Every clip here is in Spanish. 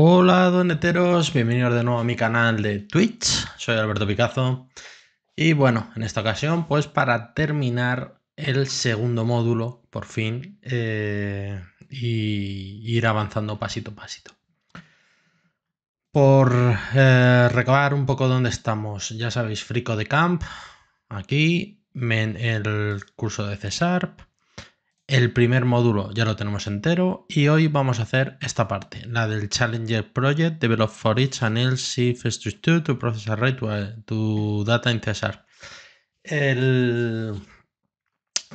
Hola doneteros, bienvenidos de nuevo a mi canal de Twitch, soy Alberto Picazo y bueno, en esta ocasión pues para terminar el segundo módulo por fin eh, y ir avanzando pasito a pasito. Por eh, recabar un poco dónde estamos, ya sabéis, Frico de Camp, aquí, el curso de Cesarp, el primer módulo ya lo tenemos entero y hoy vamos a hacer esta parte, la del Challenger Project Develop for each is structure to process array to, eh, to data in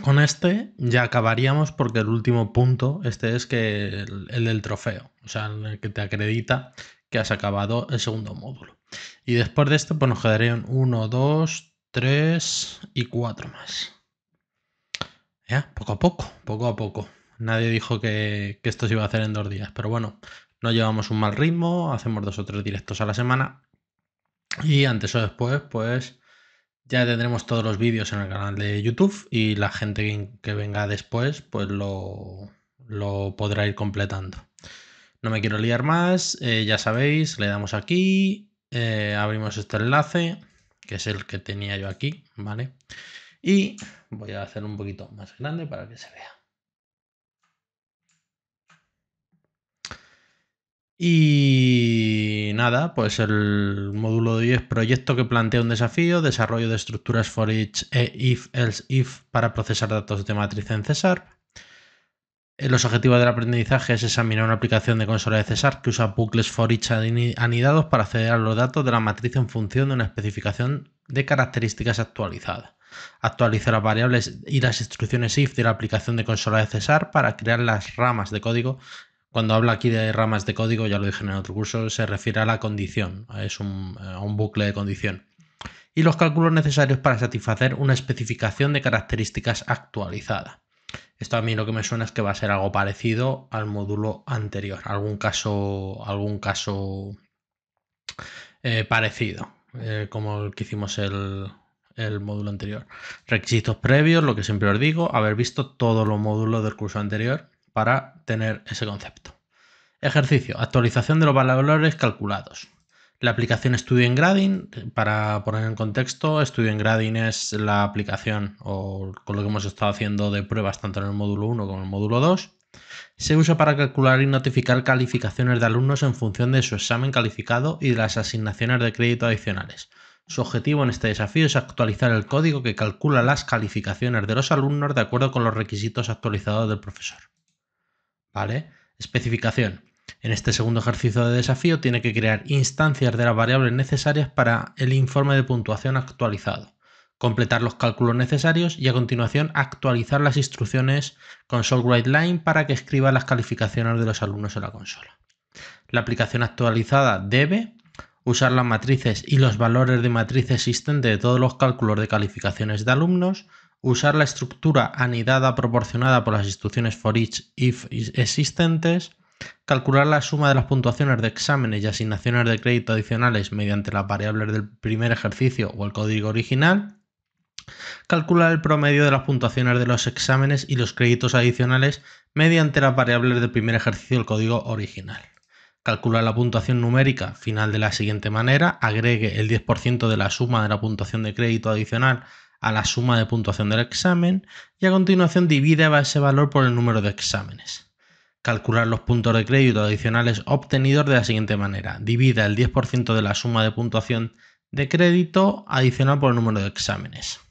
Con este ya acabaríamos porque el último punto, este es que el, del trofeo, o sea, el que te acredita que has acabado el segundo módulo. Y después de esto, pues nos quedarían 1, 2, 3 y 4 más poco a poco, poco a poco. Nadie dijo que, esto se iba a hacer en dos días, pero bueno, no llevamos un mal ritmo, hacemos dos o tres directos a la semana. Y antes o después, pues ya tendremos todos los vídeos en el canal de YouTube y la gente que, venga después, pues lo, lo, podrá ir completando. No me quiero liar más, eh, ya sabéis, le damos aquí, eh, abrimos este enlace, que es el que tenía yo aquí, ¿vale? Y Voy a hacer un poquito más grande para que se vea. Y nada, pues el módulo de hoy es proyecto que plantea un desafío, desarrollo de estructuras for each e if, else if para procesar datos de matriz en César. Eh, los objetivos del aprendizaje es examinar una aplicación de consola de César que usa bucles for each anidados para acceder a los datos de la matriz en función de una especificación de características actualizadas actualizar las variables y las instrucciones if de la aplicación de consola de César para crear las ramas de código. Cuando habla aquí de ramas de código, ya lo dije en otro curso, se refiere a la condición, es eh, un, bucle de condición. Y los cálculos necesarios para satisfacer una especificación de características actualizada. Esto a mí lo que me suena es que va a ser algo parecido al módulo anterior, algún caso, algún caso eh, parecido, eh, como el que hicimos el, el módulo anterior. Requisitos previos, lo que siempre os digo, haber visto todos los módulos del curso anterior para tener ese concepto. Ejercicio, actualización de los valores calculados. La aplicación en Grading, para poner en contexto, en Grading es la aplicación o con lo que hemos estado haciendo de pruebas tanto en el módulo 1 como en el módulo 2. Se usa para calcular y notificar calificaciones de alumnos en función de su examen calificado y de las asignaciones de crédito adicionales. Su objetivo en este desafío es actualizar el código que calcula las calificaciones de los alumnos de acuerdo con los requisitos actualizados del profesor. ¿Vale? Especificación. En este segundo ejercicio de desafío tiene que crear instancias de las variables necesarias para el informe de puntuación actualizado, completar los cálculos necesarios y a continuación actualizar las instrucciones console.writeLine para que escriba las calificaciones de los alumnos en la consola. La aplicación actualizada debe usar las matrices y los valores de matriz existentes de todos los cálculos de calificaciones de alumnos, usar la estructura anidada proporcionada por las instrucciones for each if existentes, calcular la suma de las puntuaciones de exámenes y asignaciones de crédito adicionales mediante las variables del primer ejercicio o el código original, calcular el promedio de las puntuaciones de los exámenes y los créditos adicionales mediante las variables del primer ejercicio o el código original. Calcular la puntuación numérica final de la siguiente manera. Agregue el 10% de la suma de la puntuación de crédito adicional a la suma de puntuación del examen y a continuación divida ese valor por el número de exámenes. Calcular los puntos de crédito adicionales obtenidos de la siguiente manera. Divida el 10% de la suma de puntuación de crédito adicional por el número de exámenes.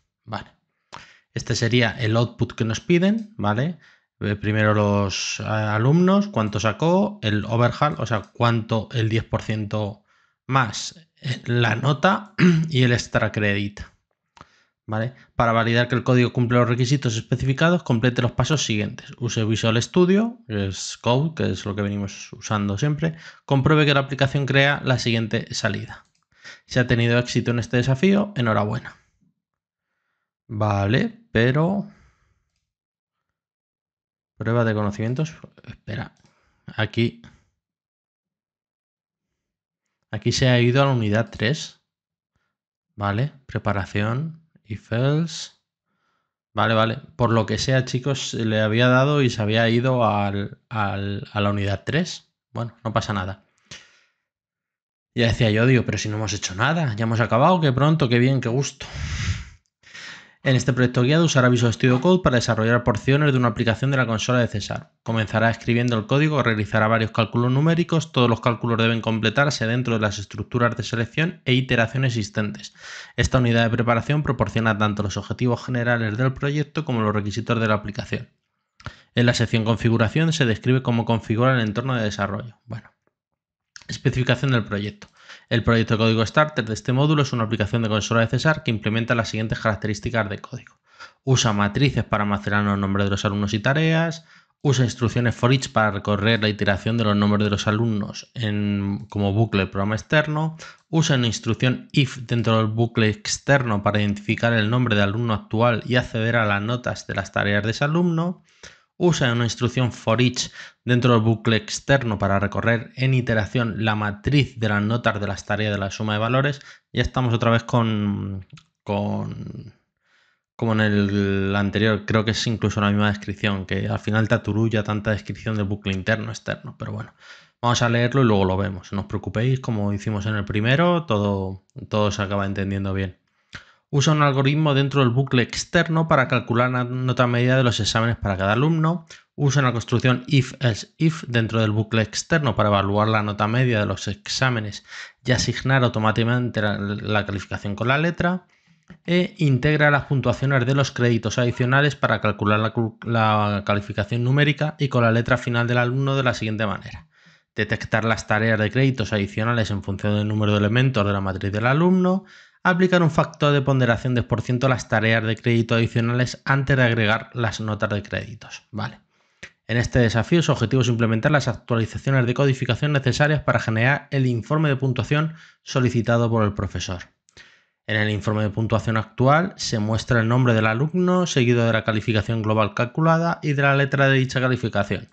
Este sería el output que nos piden, ¿vale? Eh, primero los eh, alumnos, cuánto sacó, el overhaul, o sea, cuánto el 10% más eh, la nota y el extra credit. ¿Vale? Para validar que el código cumple los requisitos especificados, complete los pasos siguientes. Use Visual Studio, que es Code, que es lo que venimos usando siempre. Compruebe que la aplicación crea la siguiente salida. Si ha tenido éxito en este desafío, enhorabuena. Vale, pero Prueba de conocimientos. Espera. Aquí. Aquí se ha ido a la unidad 3. Vale. Preparación. Y fails. Vale, vale. Por lo que sea, chicos, le había dado y se había ido a la unidad 3. Bueno, no pasa nada. Ya decía yo, digo, pero si no hemos hecho nada, ya hemos acabado, qué pronto, qué bien, qué gusto. En este proyecto guiado usará Visual Studio Code para desarrollar porciones de una aplicación de la consola de César. Comenzará escribiendo el código, realizará varios cálculos numéricos, todos los cálculos deben completarse dentro de las estructuras de selección e iteración existentes. Esta unidad de preparación proporciona tanto los objetivos generales del proyecto como los requisitos de la aplicación. En la sección configuración se describe cómo configurar el entorno de desarrollo. Bueno, especificación del proyecto. El proyecto de código starter de este módulo es una aplicación de consola de César que implementa las siguientes características de código. Usa matrices para almacenar los nombres de los alumnos y tareas, usa instrucciones for each para recorrer la iteración de los nombres de los alumnos como bucle del programa externo, usa una instrucción if dentro del bucle externo para identificar el nombre de alumno actual y acceder a las notas de las tareas de ese alumno, usa una instrucción for each dentro del bucle externo para recorrer en iteración la matriz de las notas de las tareas de la suma de valores. Ya estamos otra vez con, con como en el anterior, creo que es incluso la misma descripción, que al final te aturulla tanta descripción del bucle interno externo, pero bueno. Vamos a leerlo y luego lo vemos. No os preocupéis, como hicimos en el primero, todo, todo se acaba entendiendo bien usa un algoritmo dentro del bucle externo para calcular la nota media de los exámenes para cada alumno, usa una construcción if else if dentro del bucle externo para evaluar la nota media de los exámenes y asignar automáticamente la, calificación con la letra, e integra las puntuaciones de los créditos adicionales para calcular la, calificación numérica y con la letra final del alumno de la siguiente manera. Detectar las tareas de créditos adicionales en función del número de elementos de la matriz del alumno, aplicar un factor de ponderación de a las tareas de crédito adicionales antes de agregar las notas de créditos. Vale. En este desafío su objetivo es implementar las actualizaciones de codificación necesarias para generar el informe de puntuación solicitado por el profesor. En el informe de puntuación actual se muestra el nombre del alumno, seguido de la calificación global calculada y de la letra de dicha calificación,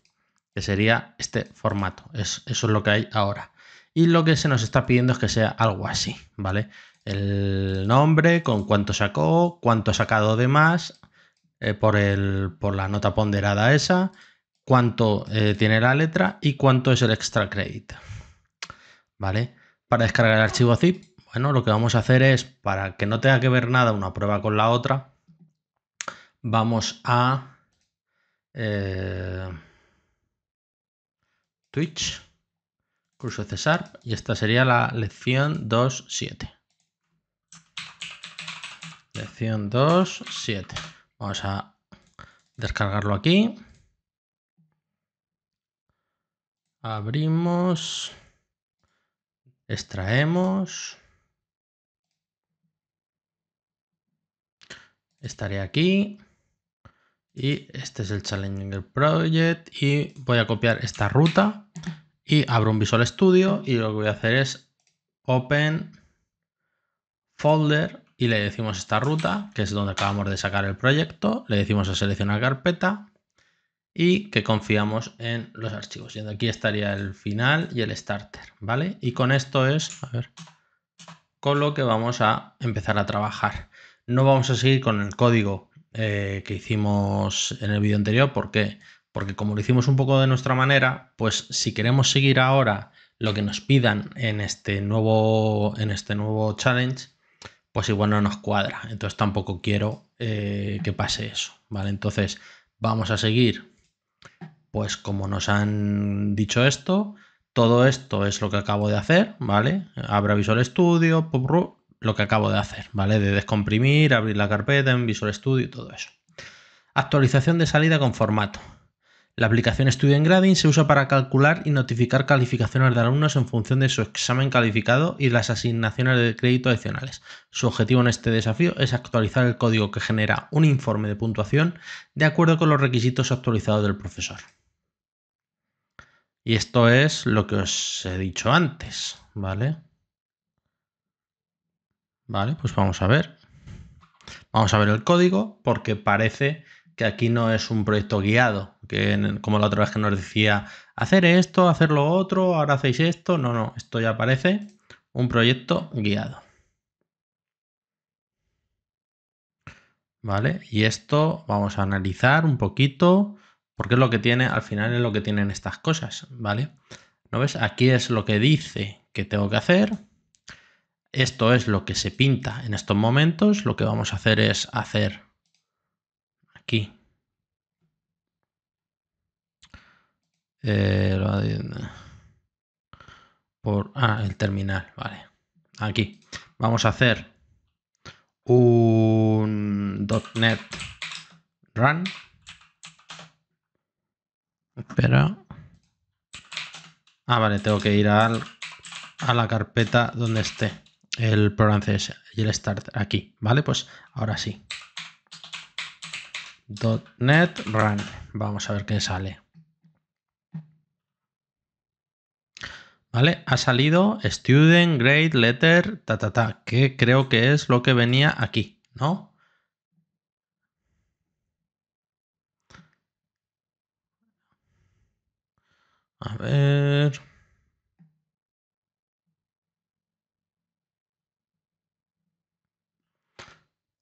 que sería este formato. eso es lo que hay ahora. Y lo que se nos está pidiendo es que sea algo así, ¿vale? el nombre, con cuánto sacó, cuánto ha sacado de más eh, por, por la nota ponderada esa, cuánto eh, tiene la letra y cuánto es el extra credit. ¿Vale? Para descargar el archivo zip, bueno, lo que vamos a hacer es, para que no tenga que ver nada una prueba con la otra, vamos a eh, Twitch, curso César y esta sería la lección 2.7. Sección 2, 7. Vamos a descargarlo aquí. Abrimos. Extraemos. Estaré aquí. Y este es el Challenger Project. Y voy a copiar esta ruta. Y abro un Visual Studio. Y lo que voy a hacer es Open Folder y le decimos esta ruta, que es donde acabamos de sacar el proyecto, le decimos a seleccionar carpeta y que confiamos en los archivos. Y aquí estaría el final y el starter, ¿vale? Y con esto es, a ver, con lo que vamos a empezar a trabajar. No vamos a seguir con el código eh, que hicimos en el vídeo anterior, ¿por qué? Porque como lo hicimos un poco de nuestra manera, pues si queremos seguir ahora lo que nos pidan en este nuevo, en este nuevo challenge, pues bueno no nos cuadra. Entonces tampoco quiero eh, que pase eso, ¿vale? Entonces vamos a seguir, pues como nos han dicho esto, todo esto es lo que acabo de hacer, ¿vale? Abra Visual Studio, lo que acabo de hacer, ¿vale? De descomprimir, abrir la carpeta en Visual Studio y todo eso. Actualización de salida con formato. La aplicación en Grading se usa para calcular y notificar calificaciones de alumnos en función de su examen calificado y las asignaciones de crédito adicionales. Su objetivo en este desafío es actualizar el código que genera un informe de puntuación de acuerdo con los requisitos actualizados del profesor. Y esto es lo que os he dicho antes, ¿vale? Vale, pues vamos a ver. Vamos a ver el código porque parece que aquí no es un proyecto guiado, que como la otra vez que nos decía, hacer esto, hacer lo otro, ahora hacéis esto, no, no, esto ya parece un proyecto guiado. ¿Vale? Y esto vamos a analizar un poquito, porque es lo que tiene, al final es lo que tienen estas cosas, ¿vale? ¿No ves? Aquí es lo que dice que tengo que hacer. Esto es lo que se pinta en estos momentos. Lo que vamos a hacer es hacer aquí. Eh, por, ah, el terminal, vale. Aquí. Vamos a hacer un .NET run. Espera. Ah, vale, tengo que ir al, a la carpeta donde esté el programa CS y el start aquí. Vale, pues ahora sí. .NET Run. Vamos a ver qué sale. ¿Vale? Ha salido student grade letter ta ta ta, que creo que es lo que venía aquí, ¿no? A ver.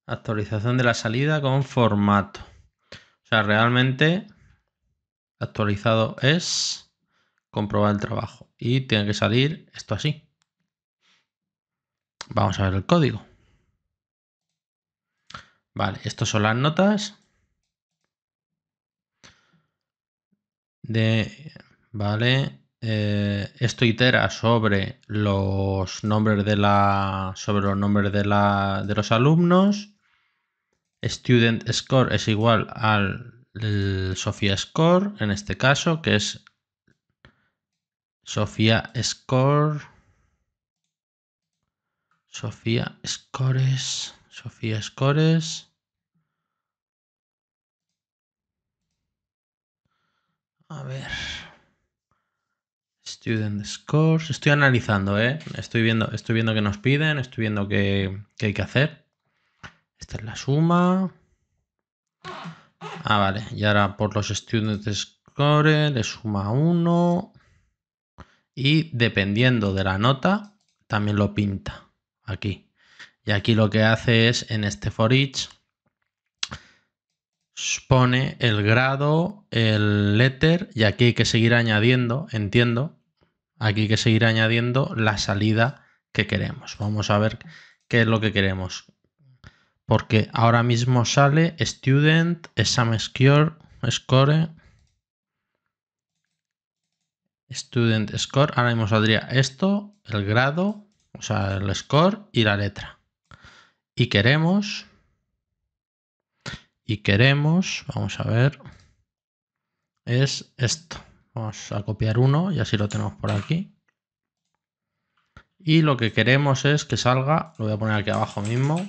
Actualización de la salida con formato. O sea, realmente actualizado es comprobar el trabajo. Y tiene que salir esto así. Vamos a ver el código. Vale, estas son las notas. De, vale, eh, esto itera sobre los nombres de la, sobre los nombres de de los alumnos Student Score es igual al Sofía Score, en este caso, que es Sofía Score. Sofía Scores. Sofía Scores. A ver. Student Scores. Estoy analizando, ¿eh? Estoy viendo, estoy viendo que nos piden, estoy viendo que qué hay que hacer. Esta es la suma. Ah, vale. Y ahora por los student score le suma 1. Y dependiendo de la nota, también lo pinta aquí. Y aquí lo que hace es en este for each pone el grado, el letter y aquí hay que seguir añadiendo, entiendo, aquí hay que seguir añadiendo la salida que queremos. Vamos a ver qué es lo que queremos. Porque ahora mismo sale Student, Exam Score, Score, Student Score. Ahora mismo saldría esto, el grado, o sea, el score y la letra. Y queremos, y queremos, vamos a ver, es esto. Vamos a copiar uno y así lo tenemos por aquí. Y lo que queremos es que salga, lo voy a poner aquí abajo mismo,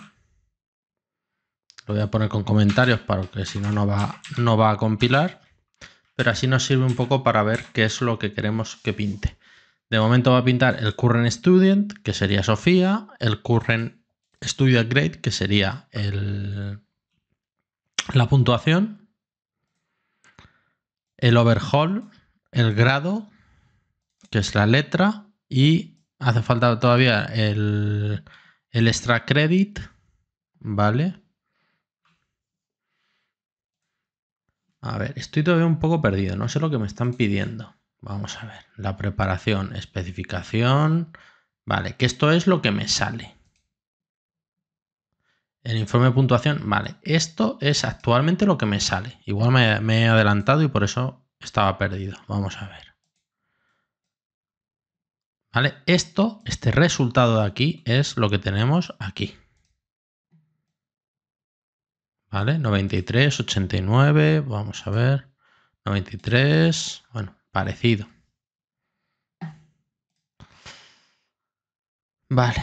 lo voy a poner con comentarios para que si no, no va, no va a compilar. Pero así nos sirve un poco para ver qué es lo que queremos que pinte. De momento va a pintar el current student, que sería Sofía, el current student grade, que sería la puntuación, el overhaul, el grado, que es la letra, y hace falta todavía el, el extra credit, ¿vale? A ver, estoy todavía un poco perdido, no sé lo que me están pidiendo. Vamos a ver, la preparación, especificación. Vale, que esto es lo que me sale. El informe de puntuación, vale, esto es actualmente lo que me sale. Igual me, me he adelantado y por eso estaba perdido. Vamos a ver. ¿Vale? Esto, este resultado de aquí, es lo que tenemos aquí. ¿vale? 93, 89, vamos a ver, 93, bueno, parecido. Vale,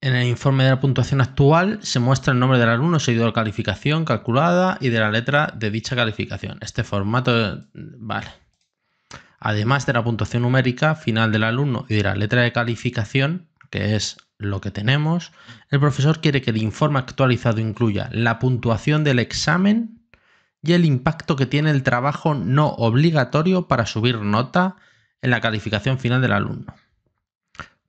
en el informe de la puntuación actual se muestra el nombre del alumno seguido de la calificación calculada y de la letra de dicha calificación. Este formato, vale. Además de la puntuación numérica final del alumno y de la letra de calificación, que es lo que tenemos, el profesor quiere que el informe actualizado incluya la puntuación del examen y el impacto que tiene el trabajo no obligatorio para subir nota en la calificación final del alumno.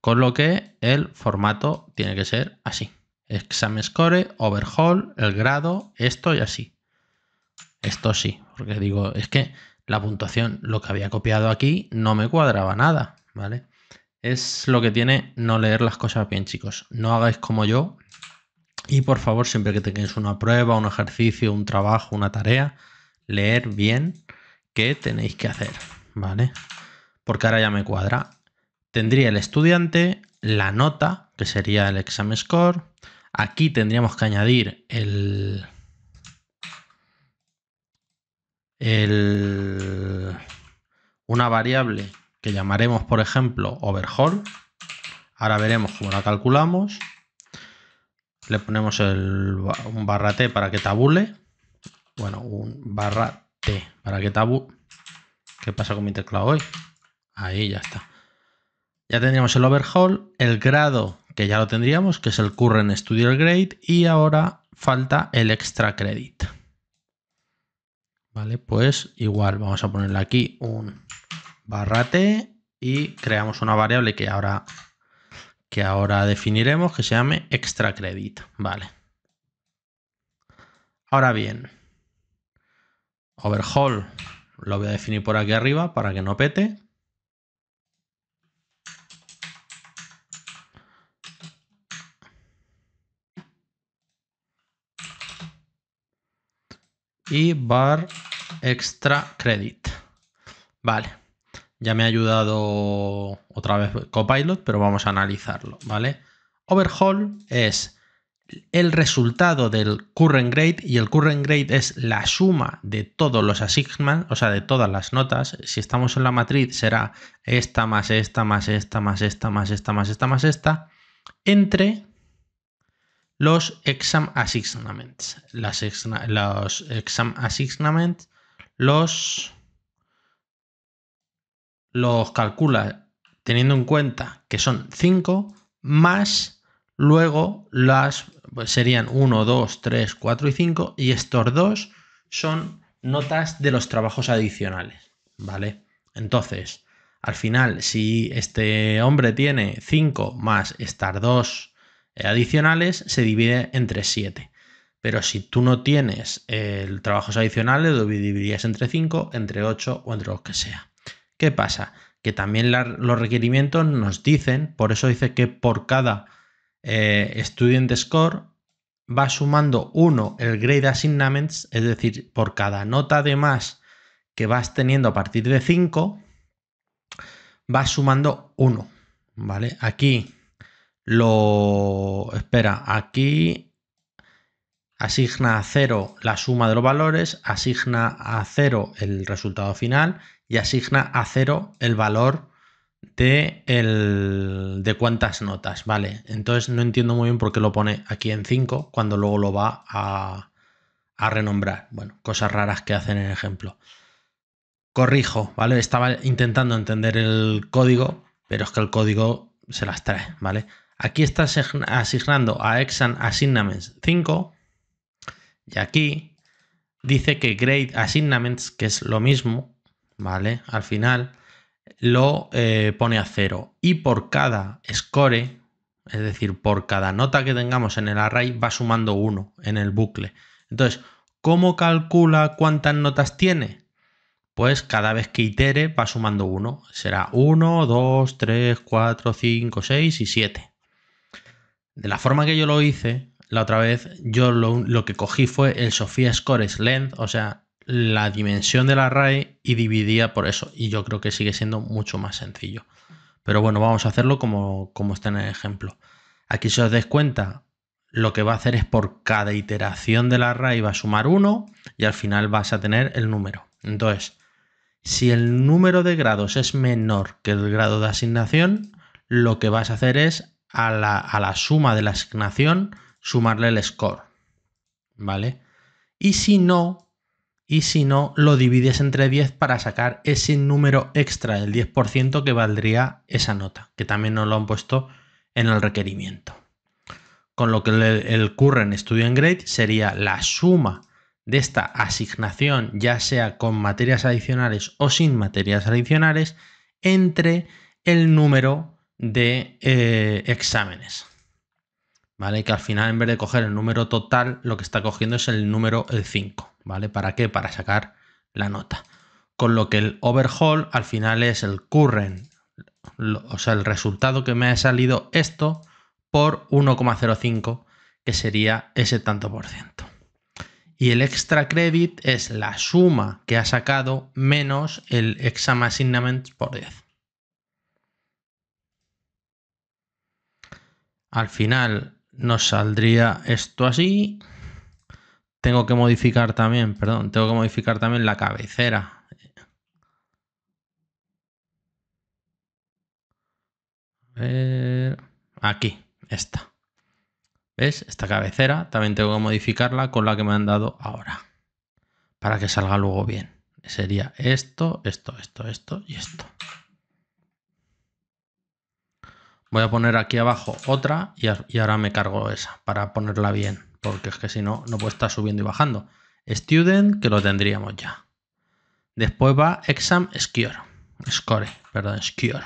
Con lo que el formato tiene que ser así. Examen score, overhaul, el grado, esto y así. Esto sí, porque digo, es que la puntuación, lo que había copiado aquí, no me cuadraba nada, ¿vale? Es lo que tiene no leer las cosas bien, chicos. No hagáis como yo. Y por favor, siempre que tengáis una prueba, un ejercicio, un trabajo, una tarea, leer bien qué tenéis que hacer, ¿vale? Porque ahora ya me cuadra. Tendría el estudiante, la nota, que sería el examen score. Aquí tendríamos que añadir el, el, una variable llamaremos, por ejemplo, overhaul. Ahora veremos cómo la calculamos. Le ponemos un barra T para que tabule. Bueno, un barra T para que tabule. ¿Qué pasa con mi teclado hoy? Ahí ya está. Ya tendríamos el overhaul, el grado que ya lo tendríamos, que es el current studio grade, y ahora falta el extra credit. Vale, pues igual vamos a ponerle aquí un T y creamos una variable que ahora, que ahora definiremos que se llame extra credit. Vale. Ahora bien, overhaul lo voy a definir por aquí arriba para que no pete. Y bar extra credit. Vale. Ya me ha ayudado otra vez Copilot, pero vamos a analizarlo, ¿vale? Overhaul es el resultado del current grade y el current grade es la suma de todos los assignments, o sea, de todas las notas. Si estamos en la matriz será esta más esta más esta más esta más esta más esta más esta entre los exam assignments, las los exam assignments, los los calcula teniendo en cuenta que son 5 más luego las pues serían 1, 2, 3, 4 y 5 y estos dos son notas de los trabajos adicionales, ¿vale? Entonces, al final, si este hombre tiene 5 más estas dos eh, adicionales, se divide entre 7. Pero si tú no tienes el eh, trabajos adicionales, lo dividirías entre 5, entre 8 o entre lo que sea. ¿Qué pasa? Que también los requerimientos nos dicen, por eso dice que por cada eh, student score va sumando uno el grade assignments, es decir, por cada nota de más que vas teniendo a partir de 5, vas sumando 1, ¿vale? Aquí lo... espera, aquí asigna a 0 la suma de los valores, asigna a 0 el resultado final y asigna a cero el valor de, el, de cuántas notas, ¿vale? Entonces no entiendo muy bien por qué lo pone aquí en 5 cuando luego lo va a, a renombrar. Bueno, cosas raras que hacen en el ejemplo. Corrijo, ¿vale? Estaba intentando entender el código, pero es que el código se las trae, ¿vale? Aquí está asignando a exam assignments 5 y aquí dice que grade assignments, que es lo mismo, ¿vale? Al final lo eh, pone a cero y por cada score, es decir, por cada nota que tengamos en el array va sumando uno en el bucle. Entonces, ¿cómo calcula cuántas notas tiene? Pues cada vez que itere va sumando uno. Será 1, 2, 3, 4, 5, 6 y 7. De la forma que yo lo hice la otra vez, yo lo, lo que cogí fue el Sofía Scores Length, o sea, la dimensión del array y dividía por eso. Y yo creo que sigue siendo mucho más sencillo. Pero bueno, vamos a hacerlo como, como está en el ejemplo. Aquí si os dais cuenta, lo que va a hacer es por cada iteración del array va a sumar 1 y al final vas a tener el número. Entonces, si el número de grados es menor que el grado de asignación, lo que vas a hacer es a la, a la suma de la asignación sumarle el score. ¿Vale? Y si no, y si no, lo divides entre 10 para sacar ese número extra del 10% que valdría esa nota, que también nos lo han puesto en el requerimiento. Con lo que el current and grade sería la suma de esta asignación, ya sea con materias adicionales o sin materias adicionales, entre el número de eh, exámenes. ¿Vale? Que al final, en vez de coger el número total, lo que está cogiendo es el número el 5. ¿vale? ¿Para qué? Para sacar la nota. Con lo que el overhaul al final es el current, o sea, el resultado que me ha salido esto por 1,05, que sería ese tanto por ciento. Y el extra credit es la suma que ha sacado menos el exam assignment por 10. Al final nos saldría esto así tengo que modificar también, perdón, tengo que modificar también la cabecera. A ver, aquí, esta. ¿Ves? Esta cabecera también tengo que modificarla con la que me han dado ahora. Para que salga luego bien. Sería esto, esto, esto, esto y esto. Voy a poner aquí abajo otra y, y ahora me cargo esa para ponerla bien porque es que si no, no puede estar subiendo y bajando. Student, que lo tendríamos ya. Después va Exam Score. Score, perdón, Score.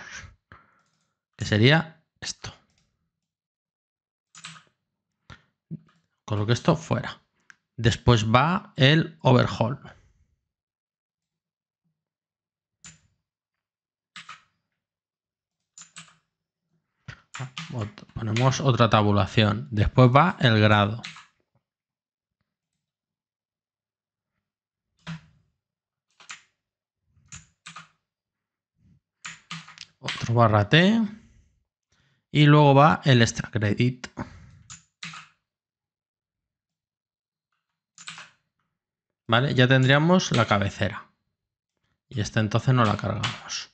Que sería esto. Coloque esto fuera. Después va el Overhaul. Ah, ponemos otra tabulación. Después va el grado. otro barra T y luego va el extra credit. ¿Vale? Ya tendríamos la cabecera. Y esta entonces no la cargamos.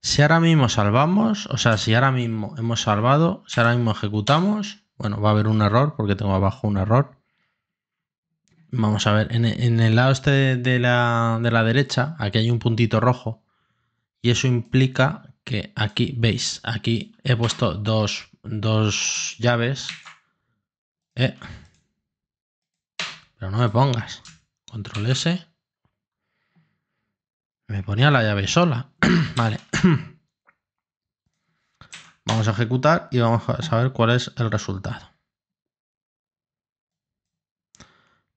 Si ahora mismo salvamos, o sea, si ahora mismo hemos salvado, si ahora mismo ejecutamos, bueno, va a haber un error porque tengo abajo un error. Vamos a ver, en, el lado este de la, de la derecha, aquí hay un puntito rojo eso implica que aquí veis, aquí he puesto dos, dos llaves. ¿eh? Pero no me pongas. Control S. Me ponía la llave sola. vale. vamos a ejecutar y vamos a saber cuál es el resultado.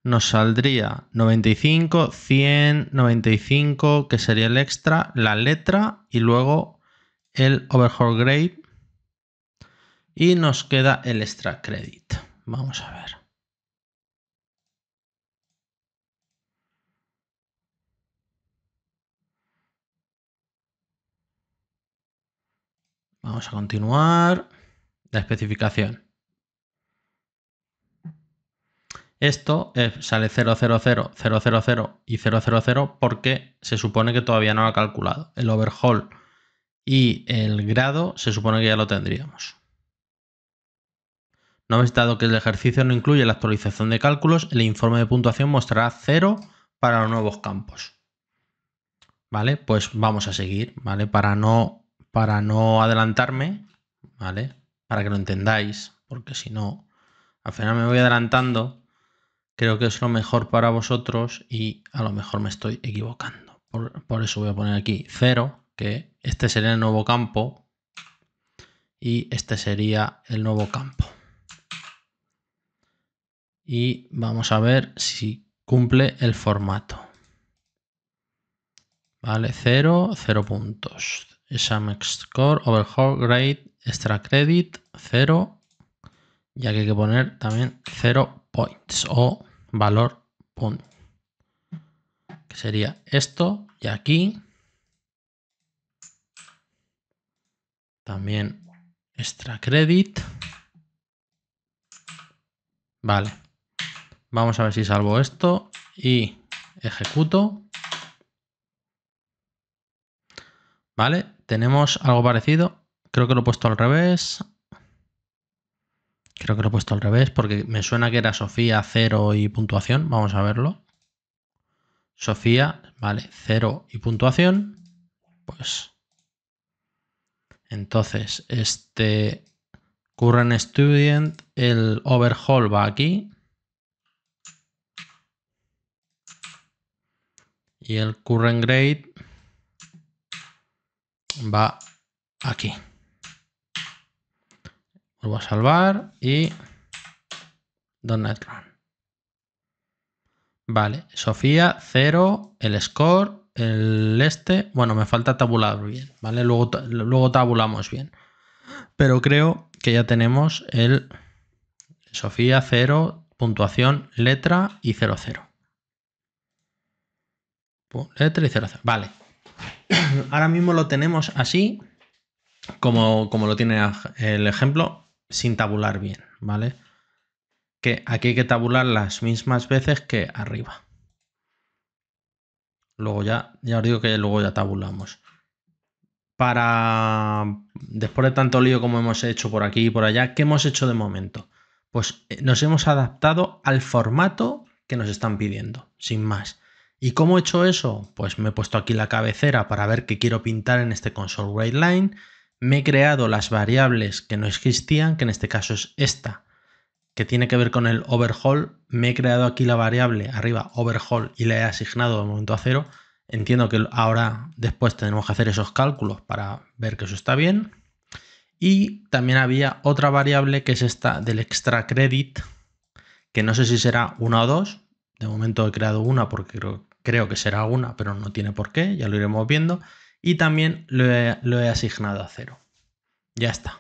nos saldría 95, 100, 95, que sería el extra, la letra y luego el overhaul grade. Y nos queda el extra credit. Vamos a ver. Vamos a continuar. La especificación. Esto eh, sale 000, 000 y 000 porque se supone que todavía no lo ha calculado. El overhaul y el grado se supone que ya lo tendríamos. No habéis dado que el ejercicio no incluye la actualización de cálculos, el informe de puntuación mostrará 0 para los nuevos campos. ¿Vale? Pues vamos a seguir, ¿vale? Para no, para no adelantarme, ¿vale? Para que lo entendáis, porque si no, al final me voy adelantando creo que es lo mejor para vosotros y a lo mejor me estoy equivocando. Por, eso voy a poner aquí 0, que este sería el nuevo campo y este sería el nuevo campo. Y vamos a ver si cumple el formato. Vale, 0, 0 puntos. Exam score, overhaul, grade, extra credit, 0. ya que hay que poner también 0 points o valor punto Que sería esto y aquí. También extra credit. Vale. Vamos a ver si salvo esto y ejecuto. Vale, tenemos algo parecido. Creo que lo he puesto al revés. Creo que lo he puesto al revés porque me suena que era Sofía cero y puntuación. Vamos a verlo. Sofía, vale, cero y puntuación. Pues. Entonces, este current student, el overhaul va aquí. Y el current grade va aquí. Vuelvo a salvar y don Run. Vale, Sofía 0, el score, el este. Bueno, me falta tabular bien, ¿vale? Luego, tabulamos bien. Pero creo que ya tenemos el Sofía 0, puntuación, letra y 0, 0. Letra y 0, 0. Vale. Ahora mismo lo tenemos así, como, como lo tiene el ejemplo sin tabular bien, ¿vale? Que aquí hay que tabular las mismas veces que arriba. Luego ya, ya os digo que luego ya tabulamos. Para, después de tanto lío como hemos hecho por aquí y por allá, ¿qué hemos hecho de momento? Pues eh, nos hemos adaptado al formato que nos están pidiendo, sin más. ¿Y cómo he hecho eso? Pues me he puesto aquí la cabecera para ver qué quiero pintar en este console line me he creado las variables que no existían, que en este caso es esta, que tiene que ver con el overhaul. Me he creado aquí la variable arriba overhaul y la he asignado de momento a cero. Entiendo que ahora después tenemos que hacer esos cálculos para ver que eso está bien. Y también había otra variable que es esta del extra credit, que no sé si será una o dos. De momento he creado una porque creo, creo que será una, pero no tiene por qué, ya lo iremos viendo y también lo he, asignado a cero. Ya está.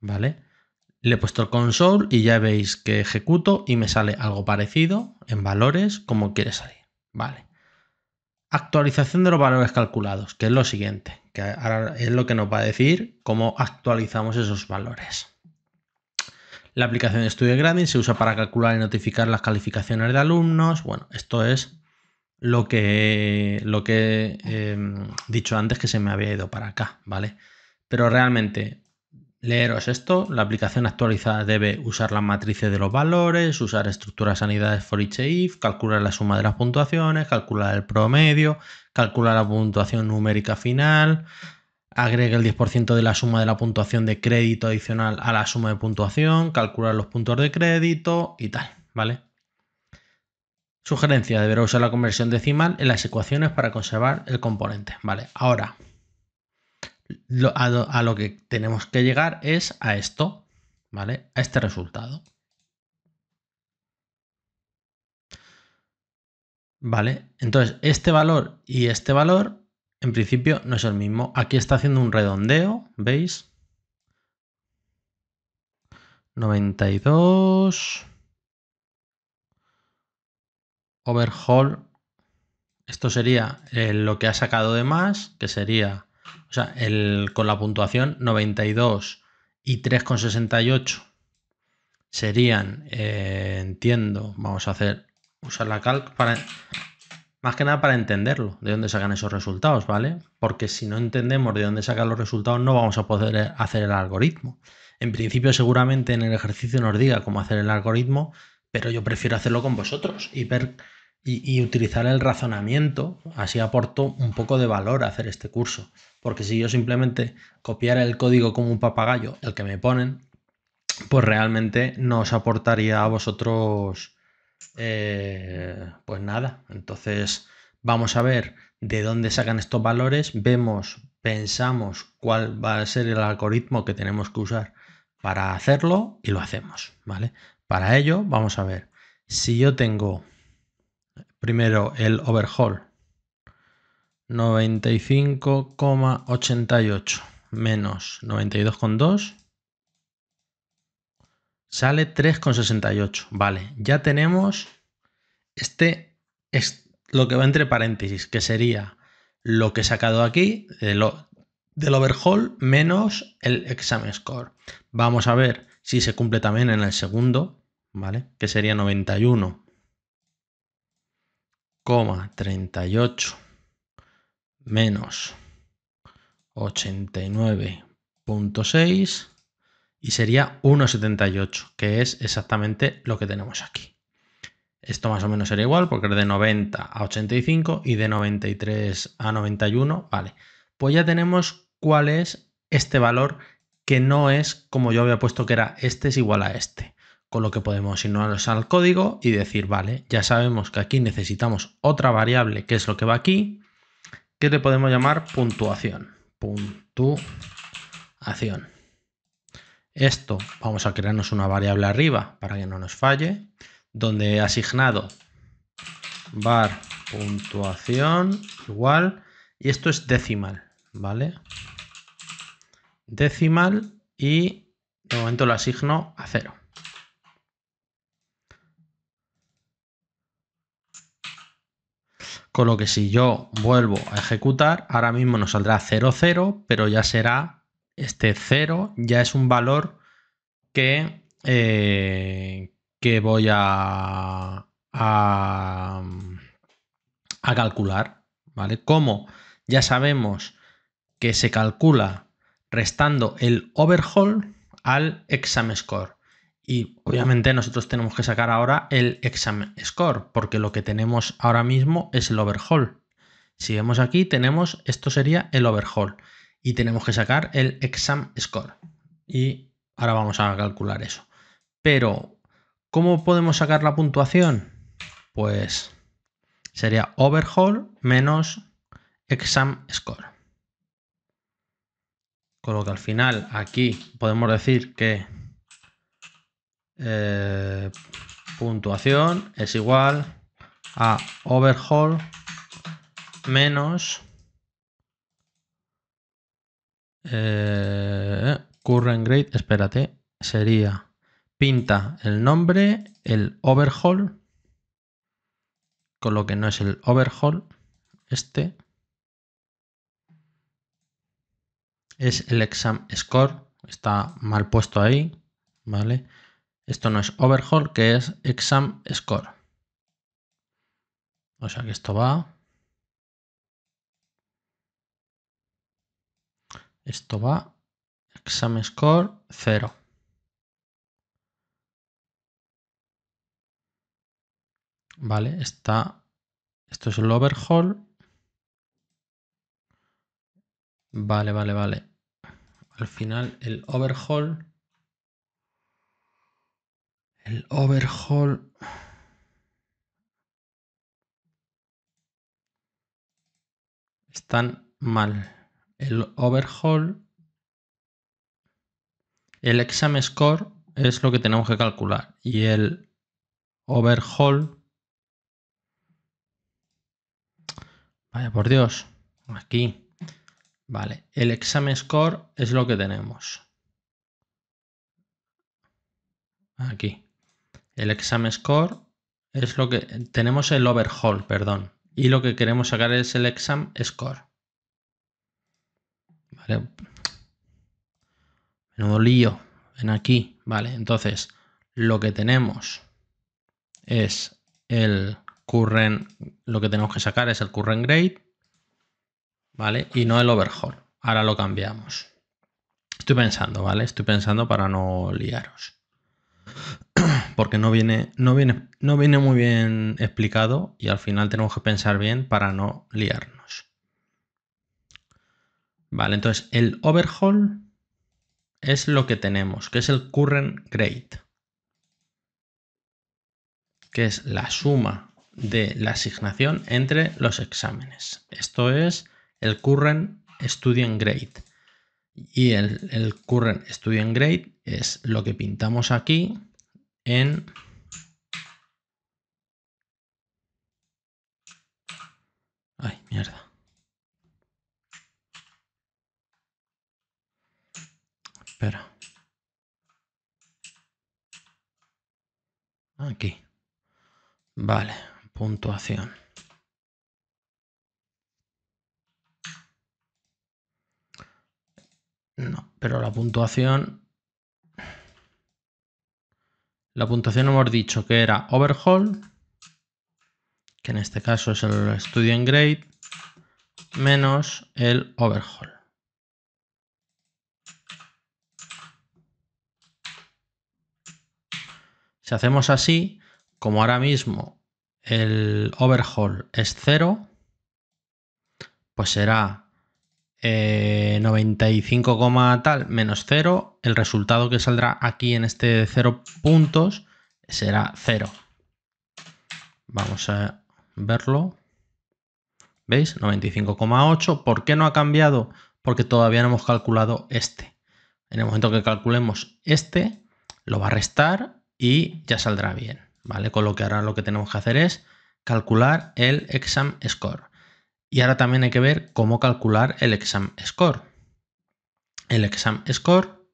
¿Vale? Le he puesto el console y ya veis que ejecuto y me sale algo parecido en valores como quiere salir. Vale. Actualización de los valores calculados, que es lo siguiente, que ahora es lo que nos va a decir cómo actualizamos esos valores. La aplicación de Studio Grading se usa para calcular y notificar las calificaciones de alumnos. Bueno, esto es lo que, lo que he em, dicho antes que se me había ido para acá, ¿vale? Pero realmente, leeros esto, la aplicación actualizada debe usar las matrices de los valores, usar estructuras sanidades for each e if, calcular la suma de las puntuaciones, calcular el promedio, calcular la puntuación numérica final, agrega el 10% de la suma de la puntuación de crédito adicional a la suma de puntuación, calcular los puntos de crédito y tal, ¿vale? Sugerencia, deberá usar la conversión decimal en las ecuaciones para conservar el componente. Vale, ahora a, lo, a, lo que tenemos que llegar es a esto, ¿vale? A este resultado. Vale, entonces este valor y este valor en principio no es el mismo. Aquí está haciendo un redondeo, ¿veis? 92 overhaul, esto sería eh, lo que ha sacado de más, que sería, o sea, el, con la puntuación 92 y 3,68 serían, eh, entiendo, vamos a hacer, usar la calc para, más que nada para entenderlo, de dónde sacan esos resultados, ¿vale? Porque si no entendemos de dónde sacan los resultados, no vamos a poder hacer el algoritmo. En principio, seguramente en el ejercicio nos diga cómo hacer el algoritmo, pero yo prefiero hacerlo con vosotros y ver y, utilizar el razonamiento, así aporto un poco de valor a hacer este curso. Porque si yo simplemente copiara el código como un papagayo, el que me ponen, pues realmente no os aportaría a vosotros eh, pues nada. Entonces vamos a ver de dónde sacan estos valores, vemos, pensamos cuál va a ser el algoritmo que tenemos que usar para hacerlo y lo hacemos, ¿vale? Para ello vamos a ver si yo tengo Primero, el overhaul. 95,88 menos 92,2 sale 3,68. Vale, ya tenemos este es lo que va entre paréntesis, que sería lo que he sacado aquí de del overhaul menos el examen score. Vamos a ver si se cumple también en el segundo, ¿vale? Que sería 91 38 menos 89.6 y sería 1,78, que es exactamente lo que tenemos aquí. Esto más o menos era igual porque era de 90 a 85 y de 93 a 91, vale. Pues ya tenemos cuál es este valor que no es como yo había puesto que era este es igual a este con lo que podemos asignarnos al código y decir, vale, ya sabemos que aquí necesitamos otra variable, que es lo que va aquí, que le podemos llamar puntuación. Puntuación. Esto vamos a crearnos una variable arriba para que no nos falle, donde he asignado bar puntuación igual, y esto es decimal, ¿vale? Decimal y de momento lo asigno a cero. Con lo que si yo vuelvo a ejecutar, ahora mismo nos saldrá 0, 0, pero ya será este 0, ya es un valor que, eh, que voy a, a, calcular, ¿vale? Como ya sabemos que se calcula restando el overhaul al exam score. Y obviamente nosotros tenemos que sacar ahora el exam score, porque lo que tenemos ahora mismo es el overhaul. Si vemos aquí, tenemos, esto sería el overhaul. Y tenemos que sacar el exam score. Y ahora vamos a calcular eso. Pero, ¿cómo podemos sacar la puntuación? Pues sería overhaul menos exam score. Con lo que al final aquí podemos decir que eh, puntuación es igual a overhaul menos eh, current grade, espérate, sería pinta el nombre, el overhaul, con lo que no es el overhaul, este es el exam score, está mal puesto ahí, ¿vale? Esto no es overhaul, que es exam score. O sea que esto va. Esto va. Exam score 0. Vale, está. Esto es el overhaul. Vale, vale, vale. Al final el overhaul el overhaul. Están mal. El overhaul. El exam score es lo que tenemos que calcular. Y el overhaul. Vaya por Dios. Aquí. Vale. El exam score es lo que tenemos. Aquí. El exam score es lo que tenemos el overhaul, perdón, y lo que queremos sacar es el exam score. Vale. Menudo lío. en aquí. Vale, entonces lo que tenemos es el current, lo que tenemos que sacar es el current grade, ¿vale? Y no el overhaul. Ahora lo cambiamos. Estoy pensando, ¿vale? Estoy pensando para no liaros porque no viene, no, viene, no viene muy bien explicado y al final tenemos que pensar bien para no liarnos. Vale, entonces el overhaul es lo que tenemos, que es el current grade, que es la suma de la asignación entre los exámenes. Esto es el current student grade. Y el, el current student grade es lo que pintamos aquí, en Ay, mierda. Espera. Ah, aquí. Vale, puntuación. No, pero la puntuación la puntuación hemos dicho que era overhaul, que en este caso es el student grade, menos el overhaul. Si hacemos así, como ahora mismo el overhaul es cero, pues será 95, eh, tal menos 0, el resultado que saldrá aquí en este 0 puntos será 0. Vamos a verlo. ¿Veis? 95,8. ¿Por qué no ha cambiado? Porque todavía no hemos calculado este. En el momento que calculemos este, lo va a restar y ya saldrá bien. ¿Vale? Con lo que ahora lo que tenemos que hacer es calcular el exam score. Y ahora también hay que ver cómo calcular el exam score. El exam score,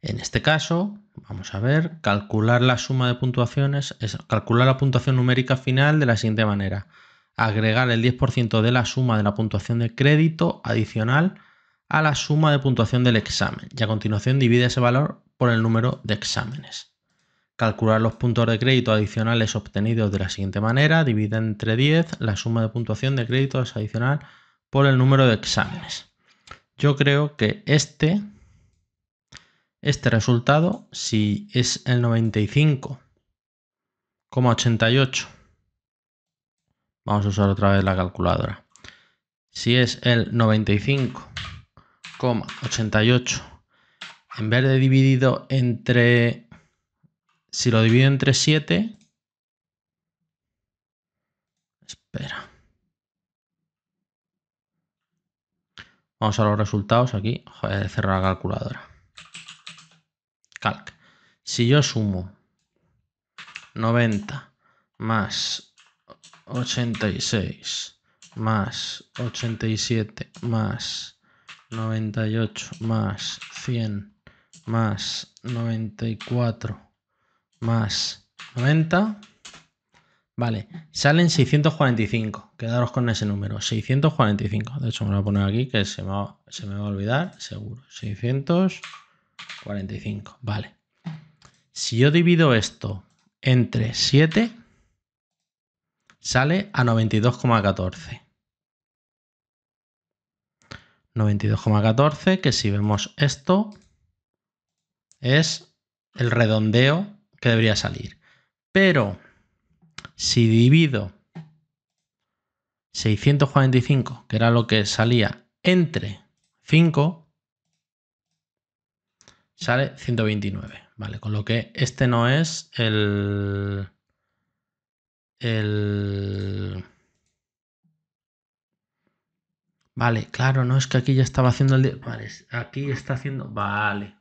en este caso, vamos a ver, calcular la suma de puntuaciones, es calcular la puntuación numérica final de la siguiente manera. Agregar el 10% de la suma de la puntuación de crédito adicional a la suma de puntuación del examen y a continuación divide ese valor por el número de exámenes. Calcular los puntos de crédito adicionales obtenidos de la siguiente manera. Divide entre 10 la suma de puntuación de créditos adicional por el número de exámenes. Yo creo que este, este resultado, si es el 95,88, vamos a usar otra vez la calculadora. Si es el 95,88, en vez de dividido entre si lo divido entre 7... Espera. Vamos a los resultados aquí. Joder, cerrar la calculadora. Calc. Si yo sumo 90 más 86 más 87 más 98 más 100 más 94 más 90. Vale, salen 645. Quedaros con ese número, 645. De hecho, me lo voy a poner aquí que se me va, a olvidar, seguro. 645. Vale. Si yo divido esto entre 7, sale a 92,14. 92,14, que si vemos esto, es el redondeo que debería salir. Pero si divido 645, que era lo que salía, entre 5, sale 129. Vale, con lo que este no es el... El... Vale, claro, no es que aquí ya estaba haciendo el... Vale, aquí está haciendo... Vale.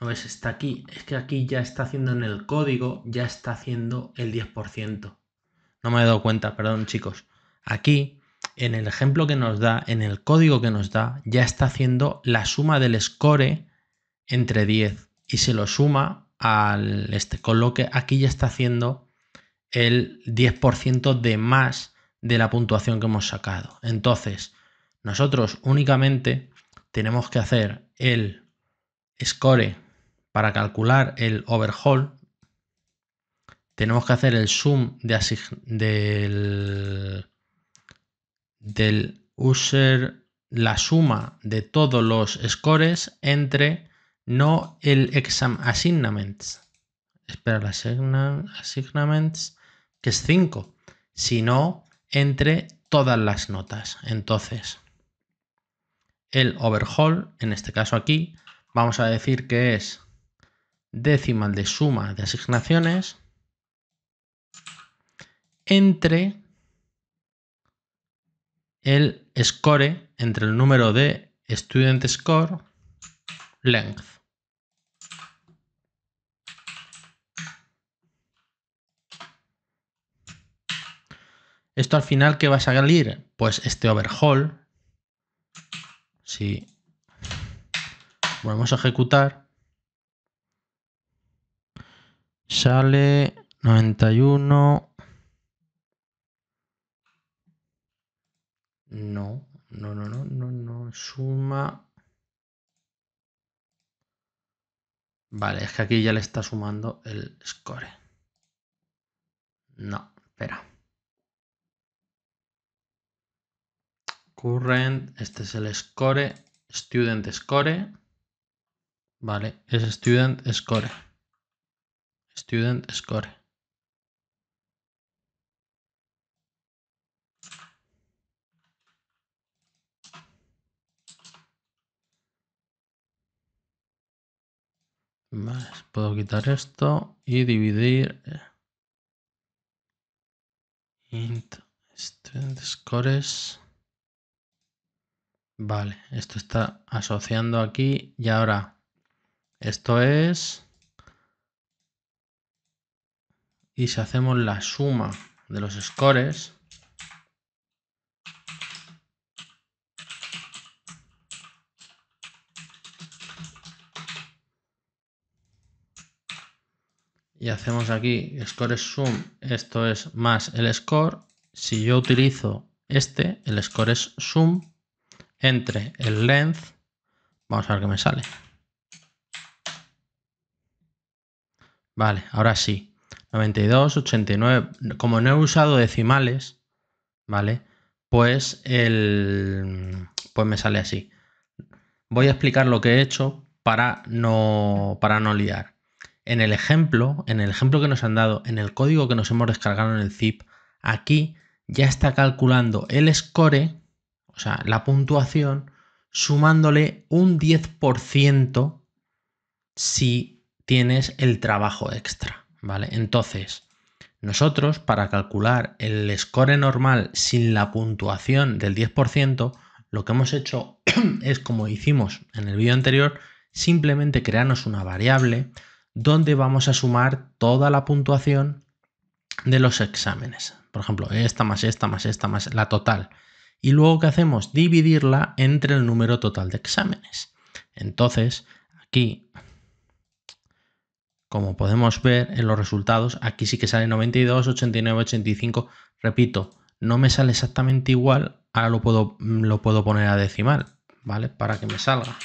No es, pues está aquí. Es que aquí ya está haciendo en el código, ya está haciendo el 10%. No me he dado cuenta, perdón chicos. Aquí, en el ejemplo que nos da, en el código que nos da, ya está haciendo la suma del score entre 10 y se lo suma al este. Con lo que aquí ya está haciendo el 10% de más de la puntuación que hemos sacado. Entonces, nosotros únicamente tenemos que hacer el score para calcular el overhaul, tenemos que hacer el sum de del, del user, la suma de todos los scores entre no el exam assignments. Espera, la assignments, que es 5, sino entre todas las notas. Entonces, el overhaul, en este caso aquí, vamos a decir que es decimal de suma de asignaciones entre el score, entre el número de student score length. Esto al final, ¿qué vas a salir? Pues este overhaul. Si volvemos a ejecutar, Sale 91. No, no, no, no, no, no, suma. Vale, es que aquí ya le está sumando el score. No, espera. Current, este es el score, student score. Vale, es student score. Student Score. puedo quitar esto y dividir eh, int student scores. Vale, esto está asociando aquí y ahora esto es Y si hacemos la suma de los scores, y hacemos aquí scores sum, esto es más el score. Si yo utilizo este, el score sum, entre el length, vamos a ver qué me sale. Vale, ahora sí. 92, 89. Como no he usado decimales, ¿vale? Pues Pues me sale así. Voy a explicar lo que he hecho para no. para no liar. En el ejemplo, en el ejemplo que nos han dado, en el código que nos hemos descargado en el zip, aquí ya está calculando el score, o sea, la puntuación, sumándole un 10% si tienes el trabajo extra. ¿vale? Entonces, nosotros para calcular el score normal sin la puntuación del 10%, lo que hemos hecho es como hicimos en el vídeo anterior, simplemente crearnos una variable donde vamos a sumar toda la puntuación de los exámenes. Por ejemplo, esta más esta más esta más la total. Y luego, que hacemos? Dividirla entre el número total de exámenes. Entonces, aquí como podemos ver en los resultados, aquí sí que sale 92, 89, 85. Repito, no me sale exactamente igual, ahora lo puedo, mm, lo puedo poner a decimal, ¿vale? Para que me salga.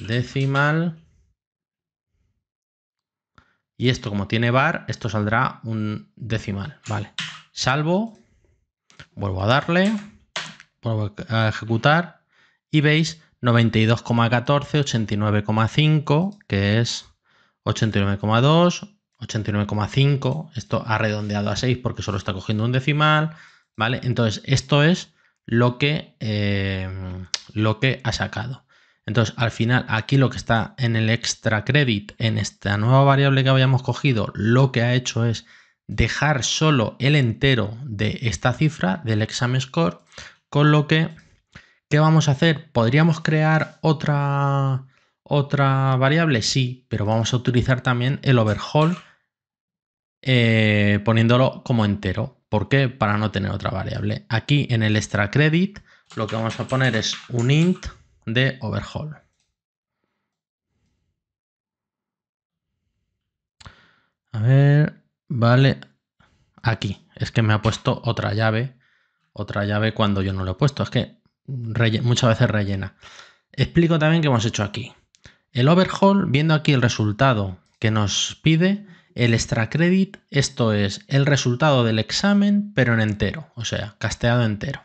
Decimal. Y esto, como tiene bar, esto saldrá un decimal, ¿vale? Salvo, vuelvo a darle, vuelvo a ejecutar y veis 92,14, 89,5, que es 89,2, 89,5, esto ha redondeado a 6 porque solo está cogiendo un decimal, ¿vale? Entonces, esto es lo que, eh, lo que ha sacado. Entonces, al final, aquí lo que está en el extra credit, en esta nueva variable que habíamos cogido, lo que ha hecho es dejar solo el entero de esta cifra del exam score, con lo que, ¿qué vamos a hacer? Podríamos crear otra, otra variable? Sí, pero vamos a utilizar también el overhaul eh, poniéndolo como entero. ¿Por qué? Para no tener otra variable. Aquí en el extra credit lo que vamos a poner es un int de overhaul. A ver, vale, aquí. Es que me ha puesto otra llave, otra llave cuando yo no lo he puesto. Es que muchas veces rellena. Explico también qué hemos hecho aquí. El overhaul, viendo aquí el resultado que nos pide, el extra credit, esto es el resultado del examen, pero en entero, o sea, casteado entero.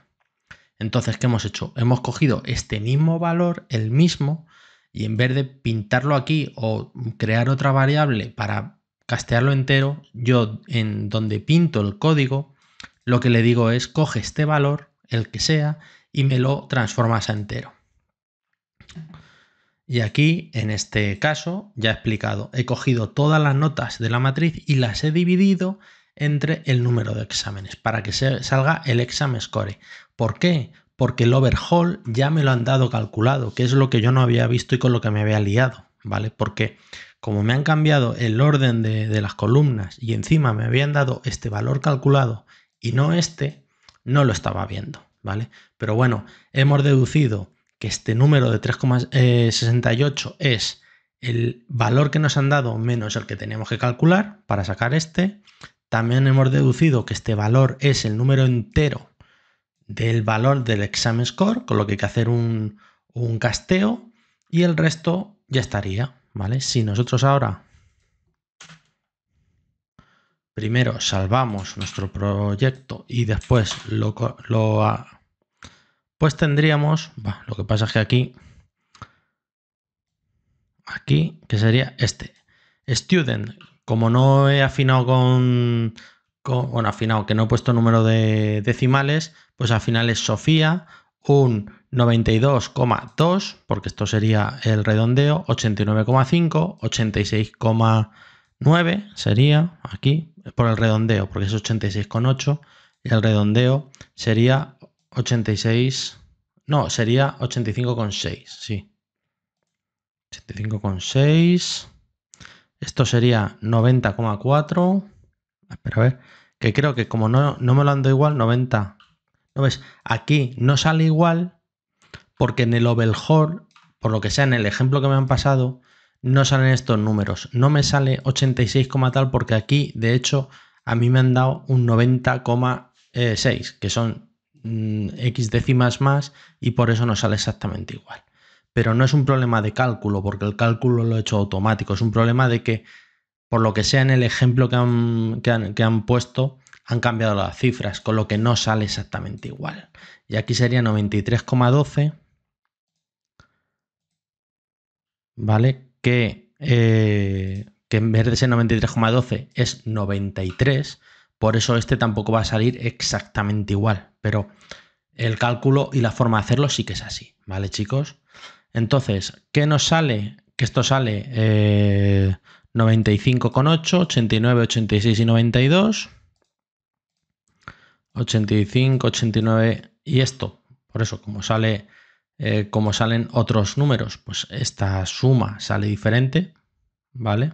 Entonces, ¿qué hemos hecho? Hemos cogido este mismo valor, el mismo, y en vez de pintarlo aquí o crear otra variable para castearlo entero, yo en donde pinto el código, lo que le digo es coge este valor, el que sea, y me lo transformas a entero. Y aquí, en este caso, ya he explicado, he cogido todas las notas de la matriz y las he dividido entre el número de exámenes para que salga el examen score. ¿Por qué? Porque el overhaul ya me lo han dado calculado, que es lo que yo no había visto y con lo que me había liado, ¿vale? Porque como me han cambiado el orden de, de las columnas y encima me habían dado este valor calculado y no este, no lo estaba viendo, ¿vale? Pero bueno, hemos deducido que este número de 3,68 eh, es el valor que nos han dado menos el que teníamos que calcular para sacar este. También hemos deducido que este valor es el número entero del valor del examen score, con lo que hay que hacer un, casteo y el resto ya estaría. ¿vale? Si nosotros ahora primero salvamos nuestro proyecto y después lo, lo pues tendríamos, lo que pasa es que aquí, aquí, que sería este, student, como no he afinado con, con bueno, afinado, que no he puesto número de decimales, pues al final es Sofía, un 92,2, porque esto sería el redondeo, 89,5, 86,9 sería aquí, por el redondeo, porque es 86,8, y el redondeo sería 86. No, sería 85,6, sí. 85,6. Esto sería 90,4. Espera, a ver. Que creo que como no, no me lo ando igual, 90. ¿No ves? Aquí no sale igual porque en el Ovelhor, por lo que sea, en el ejemplo que me han pasado, no salen estos números. No me sale 86 tal porque aquí, de hecho, a mí me han dado un 90,6, que son Mm, X décimas más y por eso no sale exactamente igual. Pero no es un problema de cálculo, porque el cálculo lo he hecho automático, es un problema de que, por lo que sea en el ejemplo que han, puesto, han cambiado las cifras, con lo que no sale exactamente igual. Y aquí sería 93,12, ¿vale? Que, eh, que en vez de ser 93,12 es 93, por eso este tampoco va a salir exactamente igual, pero el cálculo y la forma de hacerlo sí que es así, ¿vale chicos? Entonces, ¿qué nos sale? Que esto sale eh, 95,8, 89, 86 y 92. 85, 89 y esto. Por eso, como sale, eh, como salen otros números, pues esta suma sale diferente, ¿vale?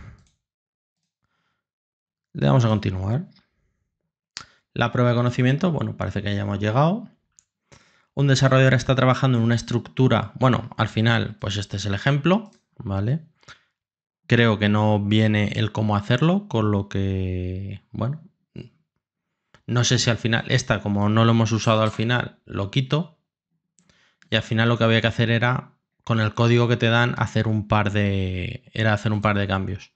Le damos a continuar. La prueba de conocimiento, bueno, parece que ya hemos llegado. Un desarrollador está trabajando en una estructura, bueno, al final, pues este es el ejemplo, ¿vale? Creo que no viene el cómo hacerlo, con lo que, bueno, no sé si al final, esta como no lo hemos usado al final, lo quito. Y al final lo que había que hacer era, con el código que te dan, hacer un par de, era hacer un par de cambios.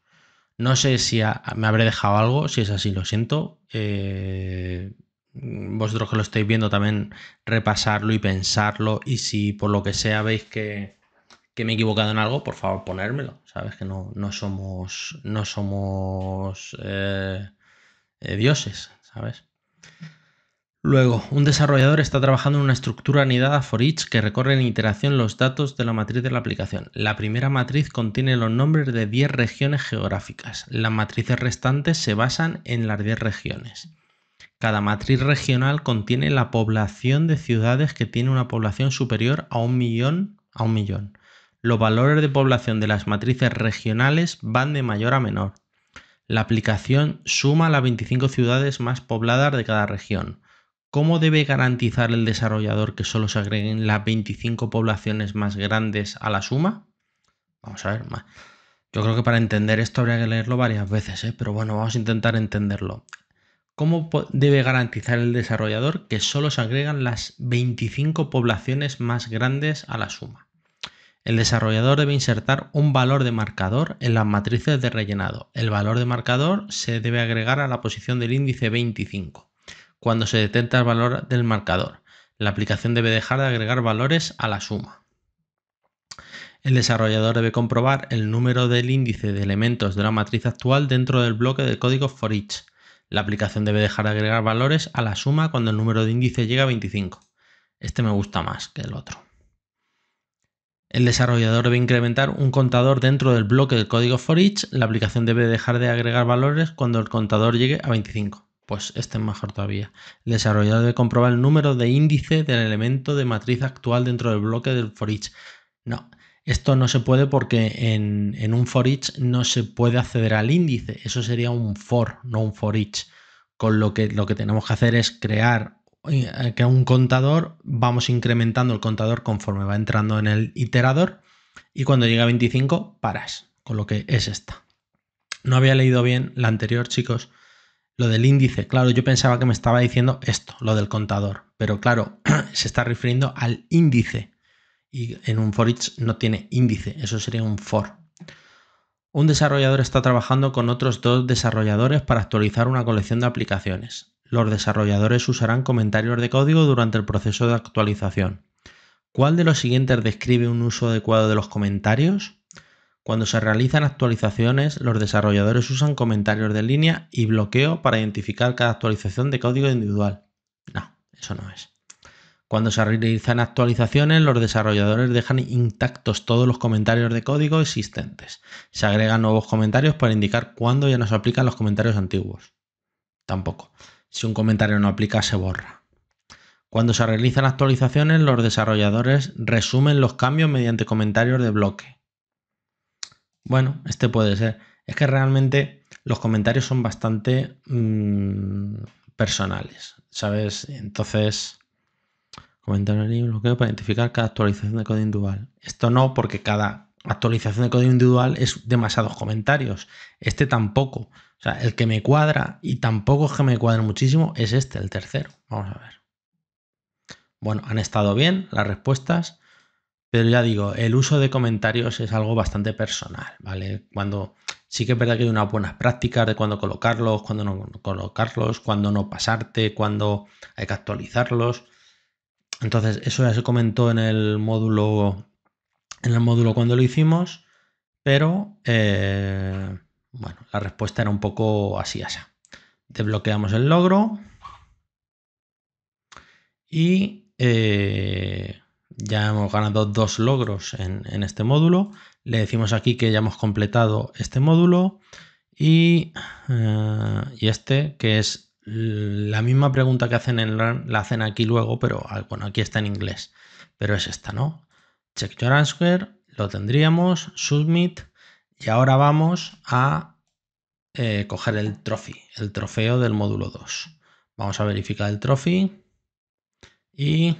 No sé si me habré dejado algo, si es así, lo siento. Eh, vosotros que lo estáis viendo también repasarlo y pensarlo y si por lo que sea veis que, me he equivocado en algo, por favor ponérmelo. Sabes que no, no somos, no somos eh, eh, dioses, ¿sabes? Luego, un desarrollador está trabajando en una estructura anidada for each que recorre en iteración los datos de la matriz de la aplicación. La primera matriz contiene los nombres de 10 regiones geográficas. Las matrices restantes se basan en las 10 regiones. Cada matriz regional contiene la población de ciudades que tiene una población superior a un millón a un millón. Los valores de población de las matrices regionales van de mayor a menor. La aplicación suma las 25 ciudades más pobladas de cada región ¿Cómo debe garantizar el desarrollador que solo se agreguen las 25 poblaciones más grandes a la suma? Vamos a ver, yo creo que para entender esto habría que leerlo varias veces, ¿eh? pero bueno, vamos a intentar entenderlo. ¿Cómo debe garantizar el desarrollador que solo se agregan las 25 poblaciones más grandes a la suma? El desarrollador debe insertar un valor de marcador en las matrices de rellenado. El valor de marcador se debe agregar a la posición del índice 25 cuando se detecta el valor del marcador. La aplicación debe dejar de agregar valores a la suma. El desarrollador debe comprobar el número del índice de elementos de la matriz actual dentro del bloque de código for each. La aplicación debe dejar de agregar valores a la suma cuando el número de índice llega a 25. Este me gusta más que el otro. El desarrollador debe incrementar un contador dentro del bloque del código for each. La aplicación debe dejar de agregar valores cuando el contador llegue a 25. Pues este es mejor todavía. El desarrollador debe comprobar el número de índice del elemento de matriz actual dentro del bloque del for each. No, esto no se puede porque en, en un for each no se puede acceder al índice. Eso sería un for, no un for each. Con lo que lo que tenemos que hacer es crear eh, que un contador, vamos incrementando el contador conforme va entrando en el iterador y cuando llega a 25 paras, con lo que es esta. No había leído bien la anterior, chicos, lo del índice, claro, yo pensaba que me estaba diciendo esto, lo del contador, pero claro, se está refiriendo al índice. Y en un for no tiene índice, eso sería un for. Un desarrollador está trabajando con otros dos desarrolladores para actualizar una colección de aplicaciones. Los desarrolladores usarán comentarios de código durante el proceso de actualización. ¿Cuál de los siguientes describe un uso adecuado de los comentarios? Cuando se realizan actualizaciones, los desarrolladores usan comentarios de línea y bloqueo para identificar cada actualización de código individual. No, eso no es. Cuando se realizan actualizaciones, los desarrolladores dejan intactos todos los comentarios de código existentes. Se agregan nuevos comentarios para indicar cuándo ya no se aplican los comentarios antiguos. Tampoco. Si un comentario no aplica, se borra. Cuando se realizan actualizaciones, los desarrolladores resumen los cambios mediante comentarios de bloque bueno, este puede ser. Es que realmente los comentarios son bastante mm, personales, ¿sabes? Entonces, comentar el que para identificar cada actualización de código individual. Esto no, porque cada actualización de código individual es demasiados comentarios. Este tampoco. O sea, el que me cuadra y tampoco es que me cuadre muchísimo es este, el tercero. Vamos a ver. Bueno, han estado bien las respuestas. Pero ya digo, el uso de comentarios es algo bastante personal, ¿vale? Cuando sí que es verdad que hay unas buenas prácticas de cuándo colocarlos, cuándo no colocarlos, cuándo no pasarte, cuándo hay que actualizarlos. Entonces, eso ya se comentó en el módulo, en el módulo cuando lo hicimos, pero eh, bueno, la respuesta era un poco así asa. Desbloqueamos el logro y eh, ya hemos ganado dos logros en, este módulo. Le decimos aquí que ya hemos completado este módulo y, eh, este que es la misma pregunta que hacen en la, hacen aquí luego, pero ah, bueno, aquí está en inglés, pero es esta, ¿no? Check your answer, lo tendríamos, submit y ahora vamos a eh, coger el trophy, el trofeo del módulo 2. Vamos a verificar el trophy y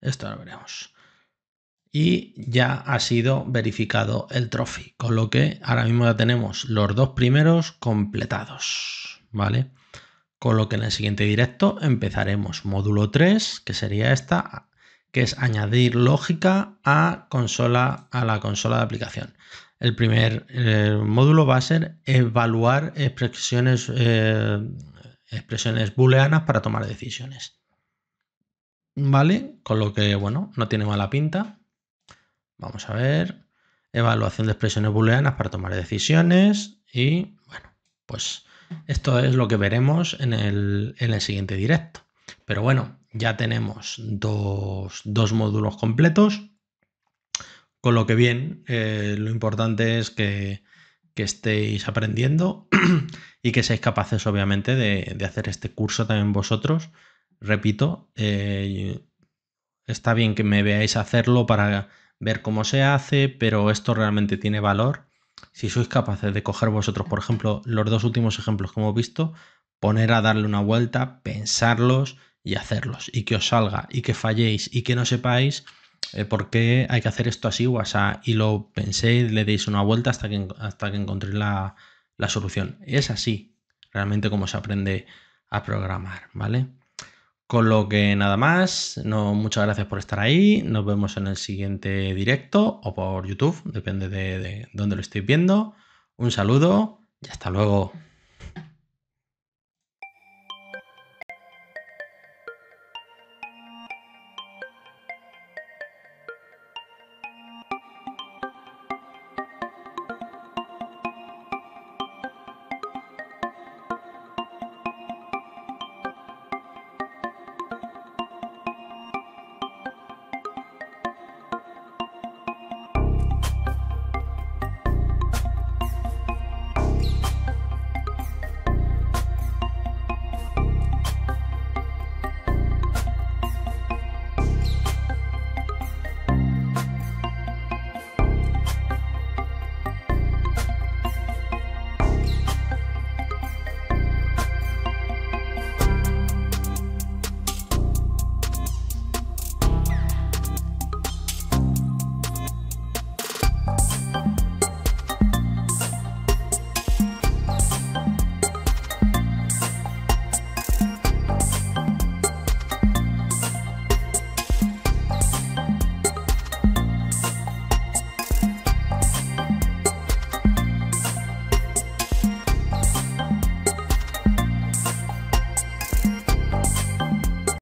esto lo veremos. Y ya ha sido verificado el trophy, con lo que ahora mismo ya tenemos los dos primeros completados, ¿vale? Con lo que en el siguiente directo empezaremos módulo 3, que sería esta, que es añadir lógica a, consola, a la consola de aplicación. El primer eh, módulo va a ser evaluar expresiones, eh, expresiones booleanas para tomar decisiones. ¿vale? Con lo que, bueno, no tiene mala pinta. Vamos a ver. Evaluación de expresiones booleanas para tomar decisiones. Y bueno, pues esto es lo que veremos en el, en el siguiente directo. Pero bueno, ya tenemos dos, dos módulos completos. Con lo que bien, eh, lo importante es que, que estéis aprendiendo y que seáis capaces, obviamente, de, de hacer este curso también vosotros repito, eh, está bien que me veáis hacerlo para ver cómo se hace, pero esto realmente tiene valor. Si sois capaces de coger vosotros, por ejemplo, los dos últimos ejemplos que hemos visto, poner a darle una vuelta, pensarlos y hacerlos, y que os salga, y que falléis, y que no sepáis eh, por qué hay que hacer esto así o y lo penséis, le deis una vuelta hasta que, hasta que encontréis la solución. Es así realmente como se aprende a programar, ¿vale? Con lo que nada más, no, muchas gracias por estar ahí, nos vemos en el siguiente directo o por YouTube, depende de, de dónde lo estéis viendo. Un saludo y hasta luego.